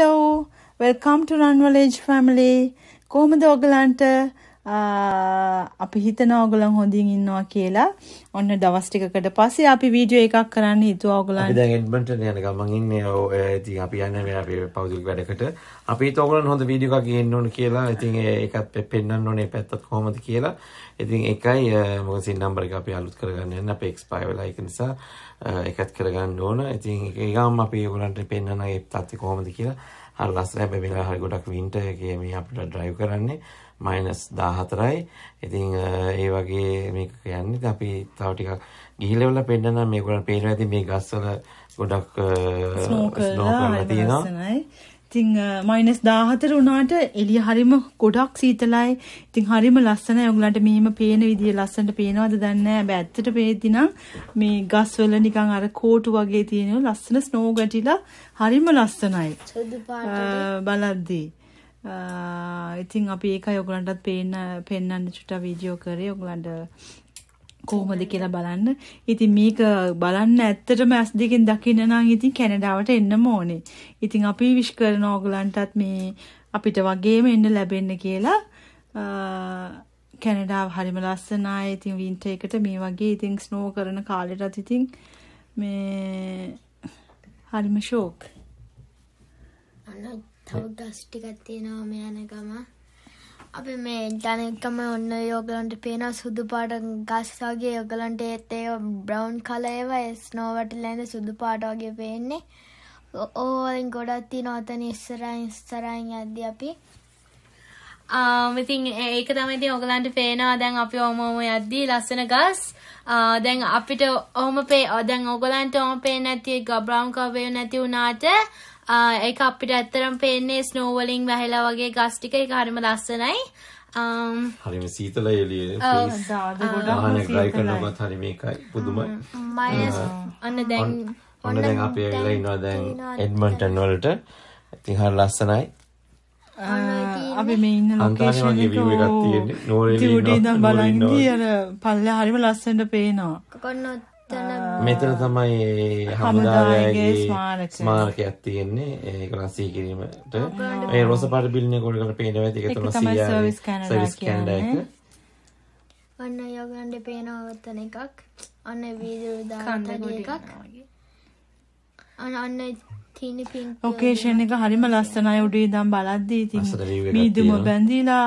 Hello වෙල්කම්ට රන්වලේජ් family කෝමද ඔගලන්ට අපි හිතන ඔගලන් හොඳින් ඉන්නවා කියලා ඔන්න දවස් ටිකකට පස්සේ අපි වීඩියෝ එකක් කරන්න හිතුවා ඔගලන්. දැන් එඩ්මන්ටන් යන ගමන් ඉන්නේ ඉතින් අපි යන්නේ මේ අපේ පෞද්ගලික වැඩකට. අපි හිතුවා ඔගලන් හොඳ වීඩියෝ එකක් ගේන්න ඕන කියලා. ඉතින් ඒකත් පෙන්නන්න ඕනේ පැත්තත් කොහොමද කියලා. ඉතින් එකයි මොකද සින් නම්බර් එක අපි අලුත් කරගන්න යන අපේ එක්ස්පයර් වෙලා ඒක නිසා එකත් කරගන්න ඕන ඉතින් ඒගම් අපි ගුලන්ට පෙන්න්නනගේ තත්ති කොහොමද කියලා හර ලස්සන බැබිලා හරි ගොඩක් වින්ට කියම අපිට ඩ්‍රයිව් කරන්නේ මයිනස් දාහතරයි ඉතින් ඒ වගේ මේක යන්න අපි තවටිකක් ගිහිලවල පෙන්ඩන මේකුලන් පේන ඇති මේ ගස්වල ගොඩක් ස්නෝකල තියෙනවා ඉතිං මයිනස් දාහතර වුණාට එළිය හරිම ගොඩක් සීතලයි. ඉතිං හරිම ලස්සනයි. ඔයගලන්ට මෙහිම පේන විදිය ලස්සනට පේනවද දන්නේ නැහැ. හැබැයි ඇත්තට පේද්දී නම් මේ ගස්වල නිකන් අර කෝටු වගේ තියෙන ලස්සන ස්නෝ ගැටිලා හරිම ලස්සනයි. බලද්දී. ඉතිං අපි ඒකයි ඔයගලන්ටත් පේන්න පෙන්වන්න චුට්ටක් වීඩියෝ කරේ. ඔයගලන්ට කොහොමද කියලා බලන්න. ඉතින් මේක බලන්න ඇත්තටම ඇස් දෙකෙන් දකින්න නම් ඉතින් කැනඩාවට එන්නම ඕනේ. ඉතින් අපි විශ් කරන ඕගලන්ටත් මේ අපිට වගේම එන්න ලැබෙන්න කියලා කැනඩාව හරිම ලස්සනයි. ඉතින් වින්ටර් එකට මේ වගේ ඉතින් ස්නෝ කරන කාලෙටත් ඉතින් මේ හරිම ෂෝක්. අන්න තව ගස් ටිකක් තියෙනවා මේ යන ගම. අපි මේ ජනකම ඔන්න යෝගලන්ට පේන සුදු පාට ගස්වාගේ යොගලන්ට ඒත් ඒ බ්‍රවන්් කලයව ස්නෝවට ලැඳ සුදු පාට වගේ පේන්නේ ඕලින් ගොඩත්ති නොතන ඉස්සරයින් ස්තරයින් අද්ද අපි ආමතින් ඒක තමයිති ඔගලන්ට පේනවා දැන් අපි ඔමෝම යද්දී ලස්සන ගස් දැන් අපිට ඕම පේ ඔදැන් ඔගලන්ට ඕම පේ නැති ගබ්‍රවන්් කවය නැති වුණාට ඒක අපිට ඇත්තරම් පේන්නේ ස්නෝ වලින් වැහිලා වගේ ගස් ටික ඒක හරිම ලස්සනයි. හරිම සීතල එළිය. ඔව් සාදු ගොඩක් ට්‍රයි කරනවත් හරි මේකයි පුදුමයි. අන්න දැන් ඔන්න දැන් අපි ඇවිල්ලා ඉන්නවා දැන් එඩ්මන්ටන් වලට. ඉතින් හරිය ලස්සනයි. අපි මේ ඉන්න ලොකේෂන් එක නෝරෙලි ඉන්නවා. බලන් ගියර පල්ලේ හරිම ලස්සනට පේනවා. කොන්නොත් මෙතන මෙතන තමයි හමුදාවගේ ස්මාරකයක් තියෙන්නේ ඒක රසී කිරීමට ඒ රෝස පාට බිල්නේ ගොඩකට පේනවා ඇති ඒක තමයි සර්විස් කැනඩා එක අන්න යෝගන්ඩේ පේනවා වත්තන එකක් අන්න වීදුරු දාන එකක් අන්න අන්න ඔකේෂන් එක හරිම ලස්සනයි උඩේ දම් බලද්දී ඉතින් බීදුම බැඳීලා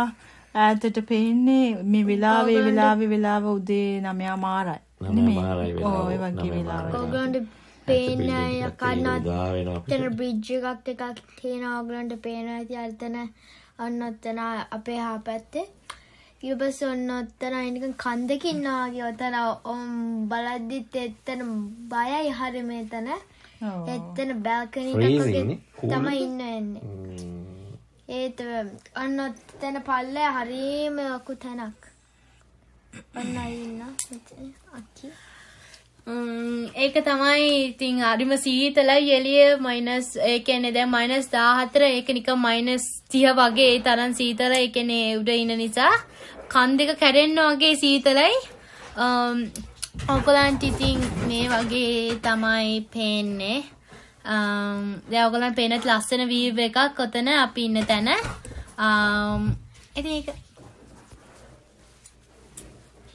ඈතට පේන්නේ මේ වෙලාවේ වෙලාවේ වෙලාව උදේ 9 මාරයි ඕගලන්ට පේන කන්නත් තන බිජ්ජ එකක් එකක් තියෙන ඕගලන්ට පේන ඇති අර්තන අන්න ඔත්තන අපේ හා පැත්තේ ඉවපස ඔන්න ඔත්තන අනික කන්දකින්නවාගේ ඔතන ඔම් බලද්දිත් එත්තන බයයි හරි මේතන එත්තන බැල්කනි තම ඉන්න එන්නේ mm. ඒත් අන්න ඔත්තන පල්ලය හරීම ඔකු තැනක් ඒක තමයි ඉතින් අරිම සීතලයි එළිය මයිනස් ඒ කියන්නේ දැන් මයිනස් 14 ඒක නිකන් මයිනස් 30 වගේ ඒ තරම් සීතල ඒ කියන්නේ උඩ ඉන නිසා කන් දෙක කැඩෙන්න වගේ සීතලයි ඔයගලන්ට ඉතින් මේ වගේ තමයි පේන්නේ දැන් ඔයගලන් පේනත් ලස්සන වීව් එකක් ඔතන අපි ඉන්න තැන ඉතින් ඒක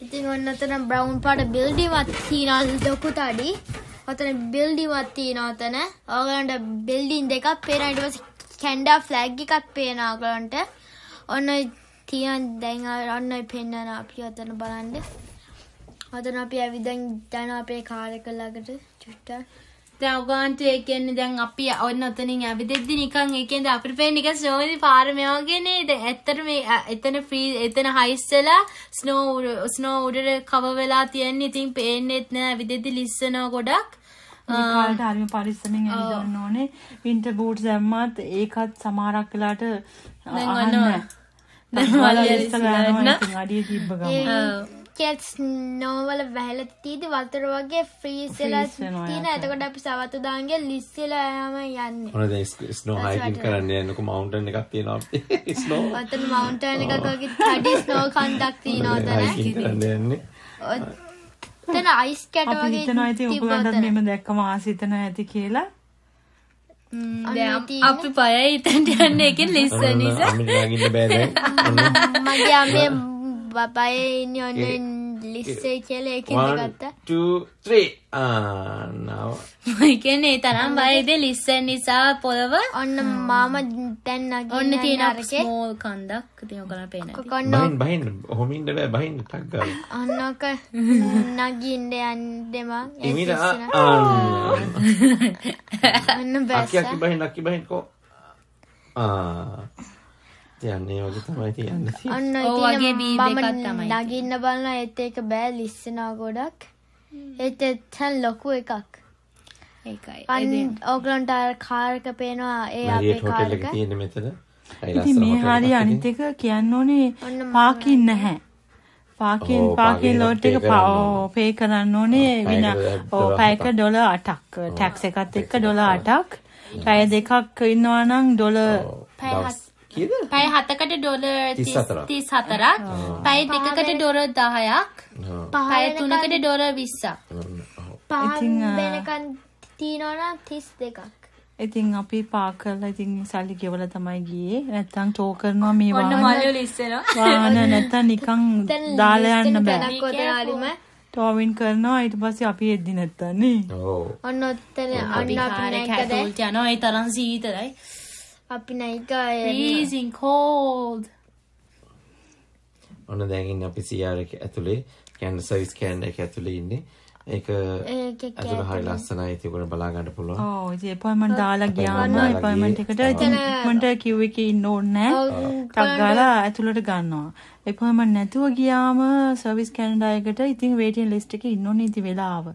ඉතින් ඔන්න අතන බ්‍රවුන් පාට බිල්ඩිවත් තියනල් ලොකු තඩි. ඔතන බිල්ඩිවත් තියනවා ඔතන. ඕගලන්ට බිල්ඩින් දෙකක් පේනවා ඊට පස්සේ කැනඩා ෆ්ලැග් එකක් පේනවා ඕගලන්ට. ඔන්න තියන දැන් අන්න පෙන්නන අපි ඔතන බලන්න. ඔතන අපි ඇවිදන් යන අපේ කාර් එක ළඟට චුට්ටක් දැන් ඔගාන්ට ඒ කියන්නේ දැන් අපි ඔන්න ඔතනින් ඇවිදෙද්දි නිකන් ඒ කියන්නේ අපිට පේන එක ස්නෝයි පාර මේ වගේ නේද? ඇත්තට මේ එතන ෆ්‍රී එතන හයිස් වෙලා ස්නෝ ස්නෝ උඩට කව වෙලා තියෙන්නේ. ඉතින් පේන්නේත් නෑ ඇවිදෙද්දි ලිස්සනවා ගොඩක්. කාලට හරිම පරිස්සමෙන් ඇවිදන්න ඕනේ. වින්ටර් බූට්ස් දැම්මත් ඒකත් සමහරක් වෙලාට දැන් අහන්න. දැන් වලිය ඉස්සරහට අඩිය තිබ්බ ගමන්. කෙල් ස්නෝවල වැහල තීද වතුර වගේ ෆ්‍රීසලා තියෙන ඇතකොට අපි සවතුදාන්ගේ ලිස්සලා යම යන්න ඕන ස්නෝ හයිකින් කරන්න යන්නක මවුන්ටන් එකක් තියෙනවා ස්නෝ අතන මවුන්ටන් එකක් වගේ තඩි ස්නෝ කන්දක් තියෙනවා තන කරන්න යන්නේ තන අයිස් කැට වගේ හිතනවා ඇති ඔයගොල්ලන්ට මෙහෙම දැක්කම ආසිතන ඇති කියලා අපි පය හිතන්ට යන්න එකෙන් ලිස්ස නිසා මගේ අම්මේ බබයි ඔන්න ලිස්සේ කියලේ ගත්ත මයිකනේ තරම් බයිද ලිස්සෙන් නිසා පොළව ඔන්න මාම තැන්න ඔන්න තියෙන ස්මෝල් කන්දක් තියන කල පේන කොන්න බහින් හොමින්ට බෑ බහින් ටක් අන්නක නගින්ඩ යන්දෙම එමිට අන්න බැ බහින් ලක්කි බහින්කෝ ආ යන්නේ වගේ තමයි තියන්න අන්න වගේ තමයි නගින්න බලන්න එත් එක බෑ ලිස්සනා ගොඩක් එත් එත්හැන් ලොකු එකක් ඒකයි ඕගලන්ට කාර්ක පේනවා ඒ අපේ කාර්ක තියෙන මෙතන මේ හරි අනිත් එක කියන්න ඕනේ පාකින් නැහැ පාකින් පාකින් ලෝට් එක පේ කරන්න ඕනේ විනා ඕ පැයක ඩොලර් 8ක් ටැක්ස් එකත් එක්ක ඩොලර් 8ක් පැය දෙකක් ඉන්නවා නම් ඩොලර් පැය කියද පැය හතකට ඩොල තිස් හතරක් පැයි දෙකකට ඩොර දහයක් පහය තුනකට ඩොර විස්සක් පහකන් තිීනොන තිස් දෙකක් ඉතින් අපි පා කරලා ඉතින් සල්ලි ගෙවල තමයි ගියේ නැත්තම් ටෝ කරනවා මේ වාහන ඔන්න මල්ලි ඉස්සෙනවා වාහන නැත්තම් නිකන් දාලා යන්න බෑ ටෝවින් කරනවා ඊට පස්සේ අපි එද්දි නැත්තම් නේ ඔව් ඔන්න ඔතන අන්න අපි නැක්කද යනවා ඒ තරම් සීතලයි freezing cold. ඔන්න දැන් ඉන්නේ අපි CR එක ඇතුලේ කැන්ඩල් සර්විස් කැන්ඩල් එක ඇතුලේ ඉන්නේ. ඒක ඇතුළ හරි ලස්සනයි ඉතින් උගල බලා ගන්න පුළුවන්. ඔව් ඉතින් අපොයින්ට්මන්ට් දාලා ගියාම අපොයින්ට්මන්ට් එකට ඉතින් අපොයින්ට්මන්ට් කිව් එකේ ඉන්න ඕනේ නැහැ. ටක් ගාලා ඇතුළට ගන්නවා. අපොයින්ට්මන්ට් නැතුව ගියාම සර්විස් කැනඩා එකට ඉතින් වේටින් ලිස්ට් එකේ ඉන්න ඕනේ ඉතින් වෙලාව.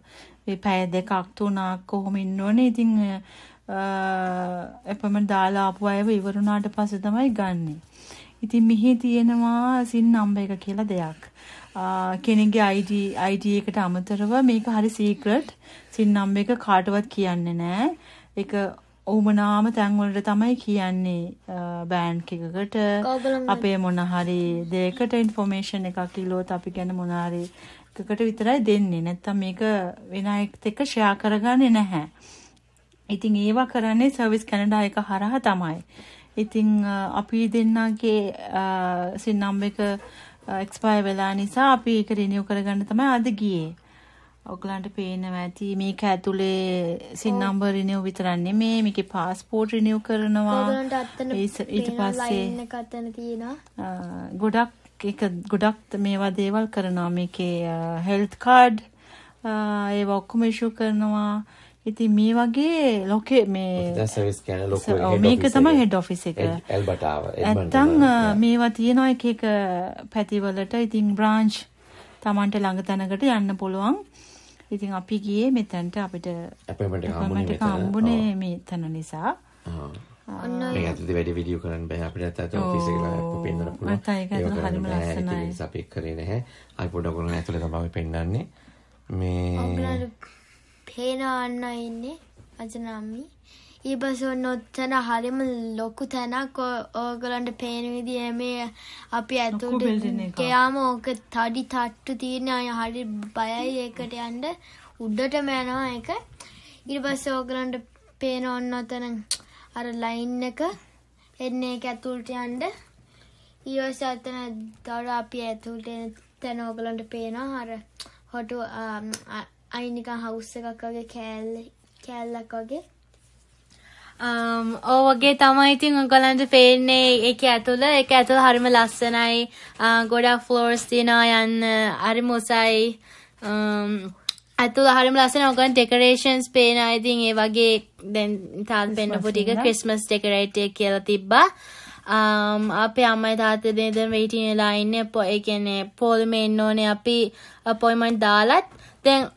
මේ පැය දෙකක් තුනක් කොහොම ඉන්න ඕනේ ඉතින් එපමණ දාලා ආපු අයව ඉවරුණාට පස්සේ තමයි ගන්නෙ. ඉතින් මෙහි තියෙනවා සින් නම්බර් එක කියලා දෙයක්. කෙනෙක්ගේ ID ID එකට අමතරව මේක හරි සීක්‍රට් සින් නම්බර් එක කාටවත් කියන්නේ නැහැ. ඒක ඔවුමනාම තැන්වලට තමයි කියන්නේ බෑන්ක් එකකට අපේ මොන හරි දෙයකට ඉන්ෆෝමේෂන් එකක් කිලෝත් අපි ගැන මොන හරි එකකට විතරයි දෙන්නේ. නැත්තම් මේක වෙන එක්ක ෂෙයා කරගන්නේ නැහැ. ඉතින් ඒවා කරන්නේ සර්විස් කැනඩා එක හරහා තමයි. ඉතින් අපි දෙන්නගේ සින්නම් එක එක්ස්පයර් වෙලා නිසා අපි ඒක රිනියු කරගන්න තමයි අද ගියේ. ඔගලන්ට පේනවා ඇති මේක ඇතුලේ සින් නම්බර් රිනියු විතරක් නෙමේ මේකේ પાස්පෝර්ට් රිනියු කරනවා ඊට පස්සේ ගොඩක් එක ගොඩක් මේවා දේවල් කරනවා මේකේ හෙල්ත් කාඩ් ඒවා ඔක්කොම ඉෂු කරනවා ඉතින් මේ වගේ ලොකේ මේ මේක තමයි හෙඩ් ඔෆිස් එක. නැත්තම් මේවා තියෙනවා එක එක පැතිවලට ඉතින් බ්‍රාන්ච් Tamanට ළඟ තැනකට යන්න පුළුවන්. ඉතින් අපි ගියේ මෙතනට අපිට අපොයින්ට්මන්ට් එක හම්බුනේ මෙතන නිසා. ඔන්න ඒක ඇත්තටම වැඩි වීඩියෝ කරන්න බෑ අපිට ඇත්ත ඔෆිස් එකේ ලයිව් පෙන්වන්න පුළුවන්. මට ඒක හරිම ලස්සනයි. ඒක අපි කරේ නැහැ. අපි පොඩ්ඩක් ඔන්න ඇතුලේ තමයි පෙන්වන්නේ. මේ පේනවන්න ඉන්නේ අජනම්මි ඊපසොන්න ඔත්තන හරිම ලොකු තැනක් ඕගලන්ට පේන විදිහ මේ අපි ඇතුට යාම ඕක තඩි තට්ටු තියෙන අය හරි බයයි ඒකට යන්ඩ උඩට මෑනවා එක ඉරිපස්ස ඕගලන්ට පේන ඔන්න අතන අර ලයින් එක එන්න එක ඇතුල්ට යන්ඩ ඊවස අතන දොඩ අපි ඇතුල්ට තැන ඕගලන්ට පේනවා හර හොටු අයිනිකන් හවුස් එකක් වගේ කෑල්ල කෑල්ලක් වගේ ඕවගේ um, තමයි ඉතින් උගලන්ට පේන්නේ එක ඇතුළ එක ඇතුළ හරිම ලස්සනයි uh, ගොඩක් ෆ්ලෝර්ස් තිනා යන්න අරි මොසයි um, ඇතුළ හරිම ලස්සන ඔගන් ඩෙකරේෂන්ස් පේන ඉතින් ඒ වගේ දැන් තාත් පෙන්න්නපු ටික ක්‍රිස්මස් ඩෙකරේටය කියලා තිබ්බා um, අපේ අම්මයි තාත්තේ දෙදන් වෙයිටින් ලා ඉන්නේ පො ඒ කියන්නේ පොල්මේ ඉන්න ඕනේ අපි අපොයින්ට්මන්ට් දාලත් දැන්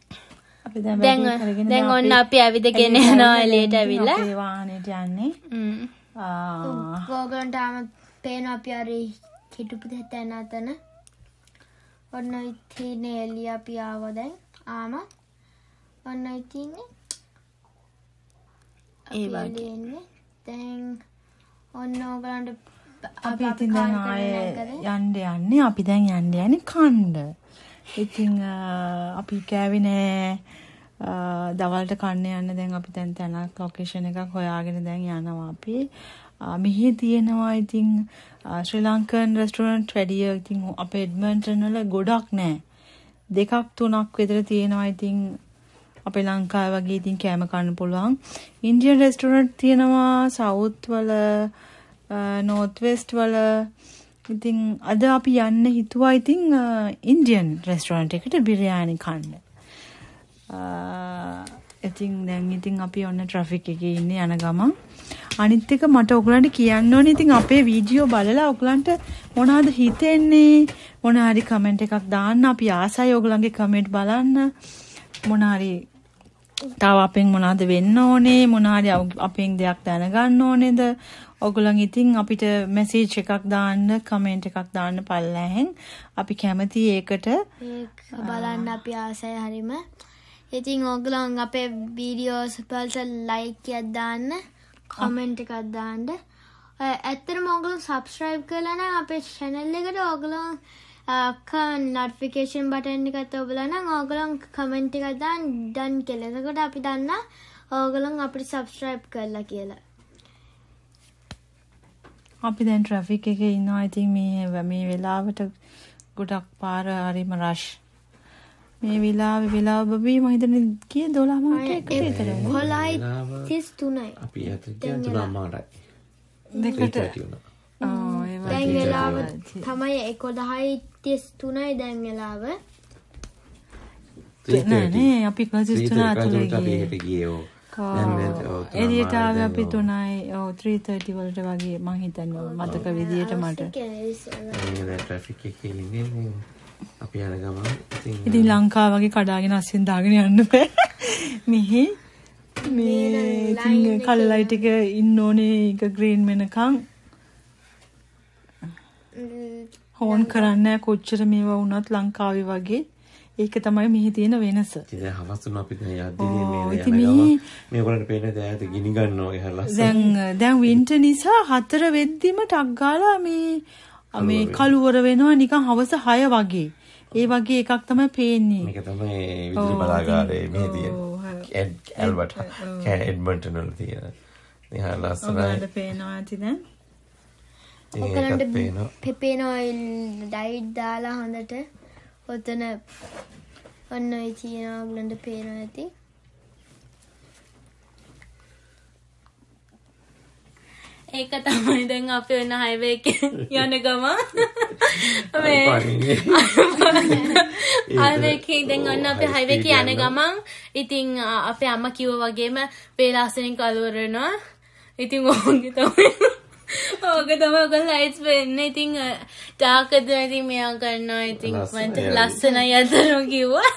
දැන් දැන් ඔන්න අපි ඇවිදගෙන යනවා එලේට ඇවිල්ලා වාහනේට යන්නේ ගෝගන්ට ආම පේන අපි අර හිටපු තැන අතන ඔන්න ඉතින් එළිය අපි ආවා දැන් ආම ඔන්න ඉතින් ඒ වගේ දැන් ඔන්න ඕගලන්ට අපි ඉතින් දැන් ආයේ යන්න යන්නේ අපි දැන් යන්න යන්නේ කණ්ඩ ඉතින් අපි කෑවේ නෑ දවල්ට කන්න යන්න දැන් අපි දැන් තැනක් ලොකේෂන් එකක් හොයාගෙන දැන් යනවා අපි මෙහි තියෙනවා ඉතින් ශ්‍රී ලංකන් රෙස්ටුරන්ට් වැඩිය ඉතින් අපේ එඩ්මන්ටන් වල ගොඩක් නෑ දෙකක් තුනක් විතර තියෙනවා ඉතින් අපේ ලංකාව වගේ ඉතින් කෑම කන්න පුළුවන් ඉන්දියන් රෙස්ටුරන්ට් තියෙනවා සවුත් වල නෝත් වෙස්ට් වල ඉතින් අද අපි යන්න හිතුවා ඉතින් ඉන්දියන් රෙස්ටෝරන්ට් එකට බිරියානි කන්න. ඉතින් දැන් ඉතින් අපි ඔන්න ට්‍රැෆික් එකේ ඉන්නේ යන ගමන් අනිත් එක මට ඔයගලන්ට කියන්න ඕනේ ඉතින් අපේ වීඩියෝ බලලා ඔයගලන්ට මොනවද හිතෙන්නේ මොන හරි කමෙන්ට් එකක් දාන්න අපි ආසයි ඔයගලන්ගේ කමෙන්ට් බලන්න මොන හරි තව අපෙන් මොනවද වෙන්න ඕනේ මොනවාරි අපෙන් දෙයක් දැනගන්න ඕනේද ඔගොල්ලන් ඉතින් අපිට මැසේජ් එකක් දාන්න කමෙන්ට් එකක් දාන්න පල්ලෑහෙන් අපි කැමති ඒකට බලන්න අපි ආසයි හරිම ඉතින් ඔගොල්ලන් අපේ වීඩියෝස් වලට ලයික් එකක් දාන්න කමෙන්ට් එකක් දාන්න ඇත්තටම ඔගොල්ලෝ subscribe කරලා නම් අපේ channel එකට ඔගොල්ලෝ අක්ක නට්ෆිකේෂන් බටන් එකත් ඔබලන ඕගලොන් කමෙන්ට් එක දන් ඩන් කෙලෙසකොට අපි දන්න ඕගලොන් අපි සබස්ට්‍රයිප් කරලා කියලා අපි දැන් ට්‍රෆික් එක ඉන්නවා ඉතින් මේ මේ වෙලාවට ගොඩක් පාර හරිම රශ් මේ විලා වෙලා බබී මහිතන කිය දොලාමට එකට විතර හොලයි තිස් තුනයි අපි තුනාමාටයි දෙකට දැන් වෙලාව තමයි එකො දහයි තිස් තුනයි දැන් වෙලාව නෑනේ අපි කසිස්තුන ඇතුළේගියෝ එලියටාව අපි තුනයි ඕ 3:30 වලට වගේ මං හිතන්නේ මතක විදියට මට අපි යන ගමන් ඉතින් ලංකාව වගේ කඩාගෙන අස්සෙන් දාගෙන යන්න බෑ මෙහි මේ ඉතින් කල්ලයි ටික ඉන්න ඕනේ එක ග්‍රීන් වෙනකන් හෝන් කරන්නේ කොච්චර මේවා වුණත් ලංකාවේ වගේ ඒක තමයි මෙහි තියෙන වෙනස. ඉතින් දැන් හවස තුන අපි දැන් යද්දී මේ යන ගම මේගොල්ලන්ට පේන දෑත ගිනි ගන්නවා කියලා ලස්සන. දැන් දැන් වින්ටර් නිසා හතර වෙද්දිම ටක් ගාලා මේ මේ කළුවර වෙනවා නිකන් හවස 6 වගේ. ඒ වගේ එකක් තමයි පේන්නේ. මේක තමයි විදුලි බලාගාරයේ මේ තියෙන. එඩ් ඇල්බර්ට් කැඩ් එඩ්මන්ටන් වල තියෙන. නිහා ලස්සනයි. ඔයාලට පේනවා ඇති දැන්. ඒකලට පෙපේන ඔයිල් ඩයිට් දාලා හොඳට ඔතන ඔන්න ඔය චීනාගලන්ට පේන ඇති ඒක තමයි දැන් අපි වෙන හයිවේ එක යන ගම මේ හයිවේ එකේ දැන් ඔන්න අපි හයිවේ එක යන ගමන් ඉතින් අපේ අම්මා කිව්වා වගේම වේලාසනින් කලවර වෙනවා ඉතින් ඕන්ගේ තමයි ඕක තම ඔක ලයිස් වෙන්න ඉතිං ටාකද ඇති මෙයා ගන්නා ඉතිං මට ලස්සන අතරෝ කිව්වා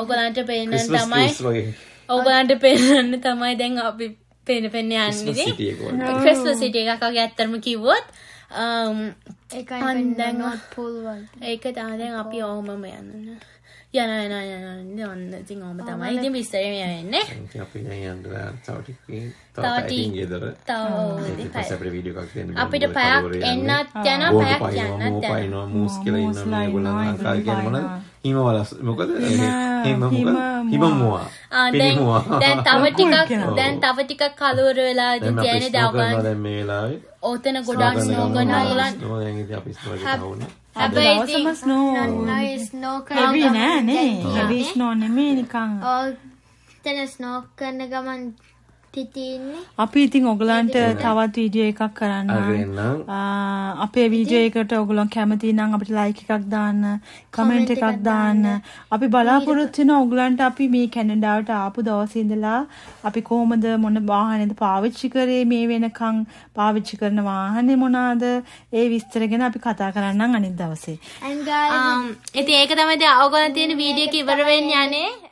ඔගලන්ට පේන තමයි ඔගලන්ට පේරන්න තමයි දැන් අපි පෙන පෙන්න යන්න ක්‍රස්ව සිටිය එකකගේ ඇත්තරම කිව්වොත් ඒකයි දැන් පුළුවන් ඒක තාදැන් අපි ඕමම යන්න යන යන යන ඔන්න ඉතින් ඕම තමයි ඉතින් විස්තරම යන්නේ ඉතින් අපි දැන් යන්නවා තව ටිකකින් තව ටිකකින් ගෙදර තව අපිට වීඩියෝ එකක් දෙන්න අපිට පැයක් එන්නත් යන පැයක් යන්නත් යන මූස් කියලා ඉන්න මේ ගොල්ලන් ලංකාවේ කියන මොනද හිම වලස් මොකද හිම මොකද හිම මොවා දැන් දැන් තව ටිකක් දැන් තව ටිකක් කලවර වෙලා ඉතින් තියෙන දවස් දැන් මේ වෙලාවේ ඔතන ගොඩක් ස්නෝ ගන්න ඕලන් හැබැයි දවසම ස්නෝ ස්නෝ කරන්නේ නෑ නේ. හැබැයි ස්නෝ නෙමෙයි නිකන්. ඔව්. තන ස්නෝ කරන ගමන් අපි ඉතින් ඔගලන්ට තවත් වීඩියෝ එකක් කරන්න. අපේ වීඩියෝ එකට ඔගලන් කැමති නම් අපිට ලයික් එකක් දාන්න, කමෙන්ට් එකක් දාන්න. අපි බලාපොරොත්තු වෙන ඔගලන්ට අපි මේ කැනඩාවට ආපු දවසේ ඉඳලා අපි කොහොමද මොන වාහනේද පාවිච්චි කරේ මේ වෙනකන් පාවිච්චි කරන වාහනේ මොනවාද? ඒ විස්තර ගැන අපි කතා කරන්නම් අනිත් දවසේ. ඉතින් ඒක තමයි දැන් ඔයගොල්ලන් තියෙන වීඩියෝ එක ඉවර වෙන්න යන්නේ.